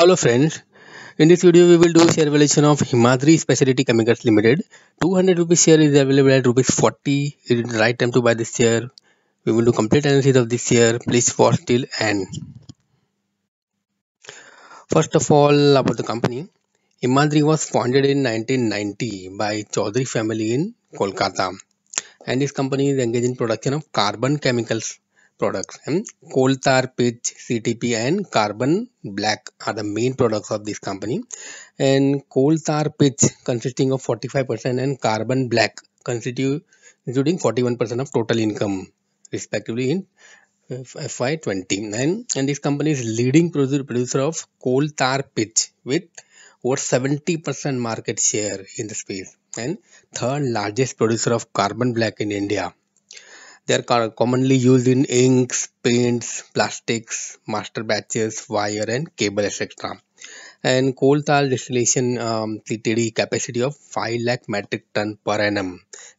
Hello friends, in this video we will do share valuation of Himadri Specialty Chemicals Limited. 200 rupees share is available at rupees 40. It is the right time to buy this share. We will do complete analysis of this share. Please watch till end. First of all about the company. Himadri was founded in 1990 by Chaudhary family in Kolkata and this company is engaged in production of carbon chemicals products. And coal tar pitch, CTP and carbon black are the main products of this company. And coal tar pitch consisting of 45% and carbon black constituting 41% of total income respectively in FY20. And, and this company is leading producer of coal tar pitch with over 70% market share in the space and third largest producer of carbon black in India they are commonly used in inks, paints, plastics, master batches, wire and cable etc. And coal tar distillation um, CTD capacity of 5 lakh metric ton per annum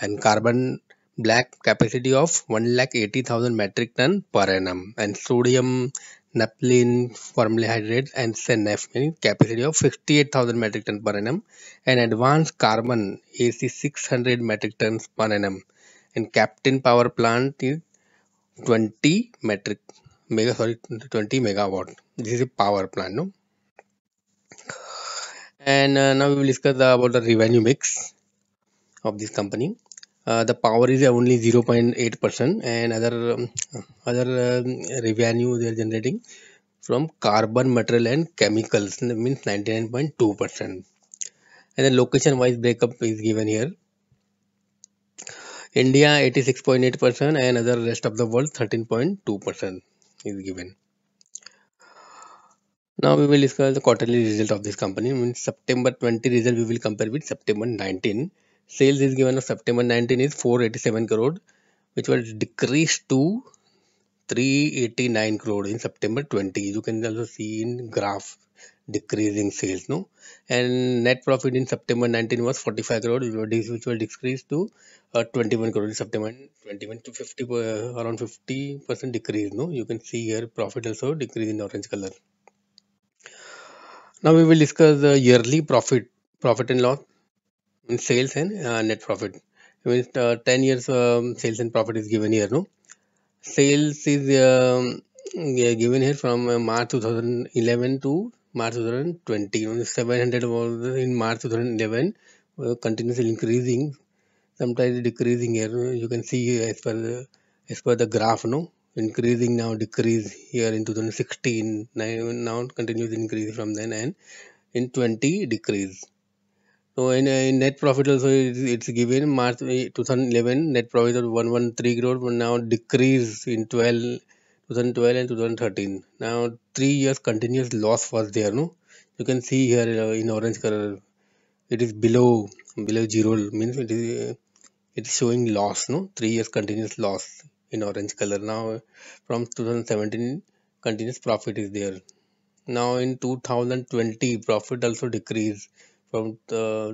and carbon black capacity of 1 lakh 80,000 metric ton per annum and sodium naphthalene formaldehyde and SENF capacity of 68,000 metric ton per annum and advanced carbon AC 600 metric tons per annum in Captain power plant is 20 metric mega sorry 20 megawatt. This is a power plant, no? And uh, now we will discuss the, about the revenue mix of this company. Uh, the power is only 0.8 percent and other um, other uh, revenue they are generating from carbon material and chemicals means 99.2 percent and the location wise breakup is given here India 86.8% and other rest of the world 13.2% is given. Now we will discuss the quarterly result of this company. In September 20 result we will compare with September 19. Sales is given of September 19 is 487 crore which was decreased to 389 crore in September 20. You can also see in graph Decreasing sales no and net profit in september 19 was 45 crore which will decrease to uh, 21 crore september 21 to 50 uh, around 50 percent decrease no you can see here profit also decrease in orange color now we will discuss the yearly profit profit and loss in sales and uh, net profit I mean, uh, 10 years um, sales and profit is given here no sales is um, given here from uh, march 2011 to March 2020. 700 was in March 2011, continuously increasing, sometimes decreasing here. You can see as per the, as per the graph, no? increasing now decrease here in 2016 now, continues increase from then and in 20 decrease so in, in net profit also it's, it's given march 2011 net profit of 113 crore but now decrease in 12 2012 and 2013 now three years continuous loss was there no you can see here uh, in orange color it is below below zero means it is uh, it's showing loss no three years continuous loss in orange color now from 2017 continuous profit is there now in 2020 profit also decreased from uh,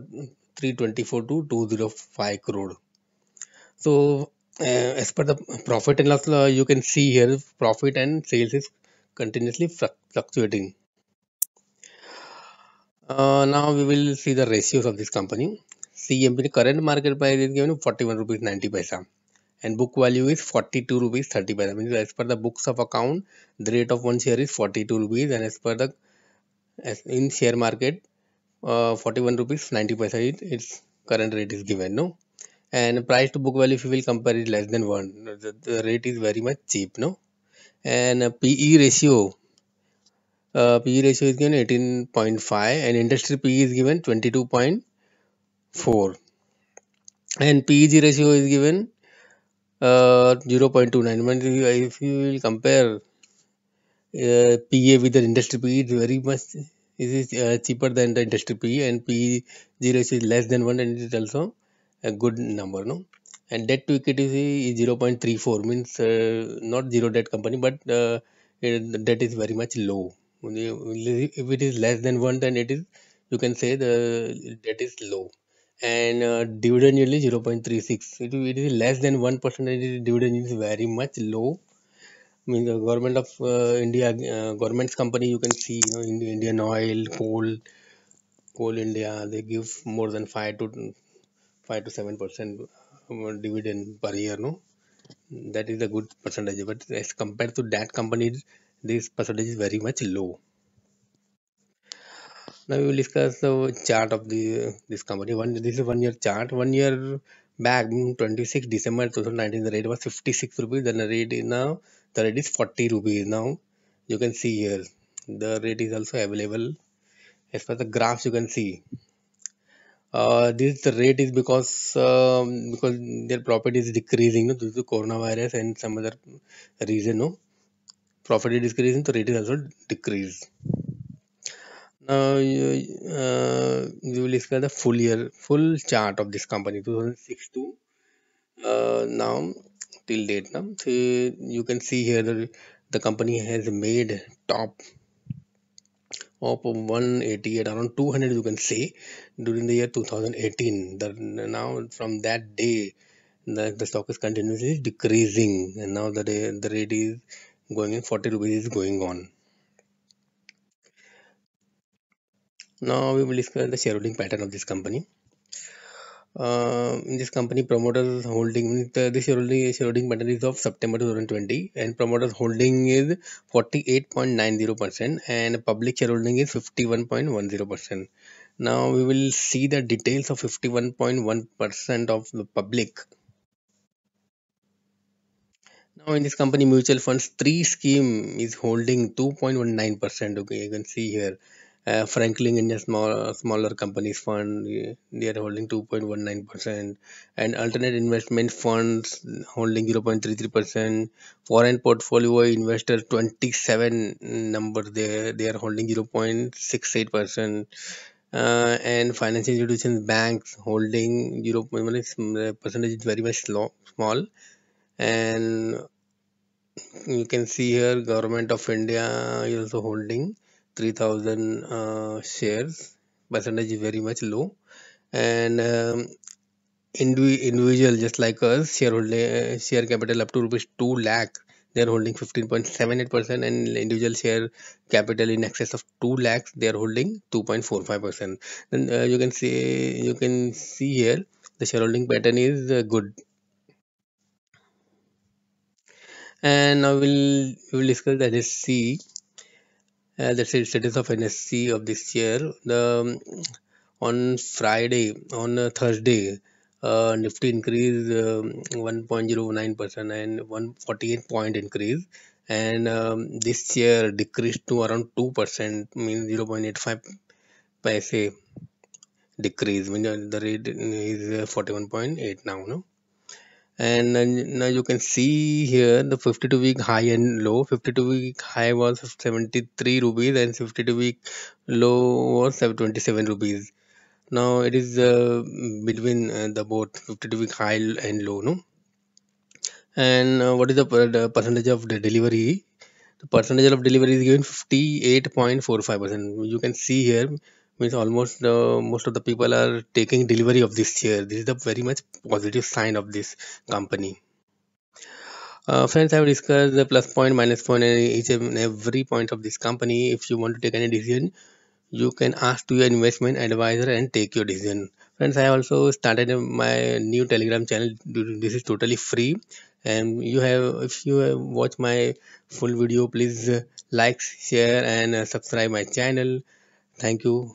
324 to 205 crore so uh, as per the profit and loss you can see here profit and sales is continuously fluctuating uh, now we will see the ratios of this company CMP current market price is given 41 rupees 90 paisa and book value is 42 rupees 30 paisa means as per the books of account the rate of one share is 42 rupees and as per the as in share market uh, 41 rupees 90 paisa is its current rate is given no and price to book value if you will compare is less than 1 the, the rate is very much cheap no and uh, PE ratio uh, PE ratio is given 18.5 and industry PE is given 22.4 and PEG ratio is given uh, 0.29 if you will compare uh, PA with the industry PE it's very much it is uh, cheaper than the industry PE and PE ratio is less than 1 and it is also a good number no and debt to equity is 0.34 means uh, not zero debt company but uh, it, debt is very much low if it is less than one then it is you can say the debt is low and uh, dividend yield is 0.36 it, it is less than 1% dividend yield is very much low I mean the government of uh, India uh, government's company you can see you know Indian oil coal coal India they give more than 5 to 5 to 7 percent uh, dividend per year no that is a good percentage but as compared to that company this percentage is very much low now we will discuss the chart of the this company one this is one year chart one year back 26 december 2019 the rate was 56 rupees then the rate is now the rate is 40 rupees now you can see here the rate is also available as per the graphs you can see uh, this rate is because um, because their profit is decreasing no, due to coronavirus and some other reason no profit is decreasing so rate is also decreased now you, uh, you will discuss the full year full chart of this company 2006 to uh, now till date now so you can see here that the company has made top of 188 around 200 you can say during the year 2018 the, now from that day the, the stock is continuously decreasing and now the, the rate is going in 40 rupees is going on now we will discuss the shareholding pattern of this company uh, in this company promoters holding This the shareholding shareholding pattern is of september 2020 and promoters holding is 48.90 percent and public shareholding is 51.10 percent now we will see the details of 51.1 percent of the public now in this company mutual funds 3 scheme is holding 2.19 percent okay you can see here uh, Franklin India small smaller companies fund uh, they are holding 2.19 percent and alternate investment funds holding 0.33 percent foreign portfolio investors 27 number they they are holding 0.68 percent uh, and financial institutions banks holding 0 uh, percentage is very much low, small and you can see here government of India is also holding 3000 uh, shares percentage is very much low and um, individual just like us shareholder uh, share capital up to rupees 2 lakh they are holding 15.78 percent and individual share capital in excess of 2 lakhs they are holding 2.45 percent then uh, you can see you can see here the shareholding pattern is uh, good and now we'll we will discuss the c let's the status of NSC of this year. The um, on Friday, on uh, Thursday, uh, Nifty increased um, 1.09 percent and 148 point increase, and um, this year decreased to around 2 percent, means 0.85 paise decrease. Means the rate is uh, 41.8 now. No and now you can see here the 52 week high and low 52 week high was 73 rupees and 52 week low was 27 rupees now it is uh, between uh, the both 52 week high and low no and uh, what is the, per the percentage of the delivery the percentage of delivery is given 58.45 percent you can see here means almost uh, most of the people are taking delivery of this chair this is the very much positive sign of this company uh, friends, I have discussed the plus point, minus point, and each and every point of this company. If you want to take any decision, you can ask to your investment advisor and take your decision. Friends, I also started my new Telegram channel. This is totally free, and you have if you have watched my full video, please uh, like, share, and uh, subscribe my channel. Thank you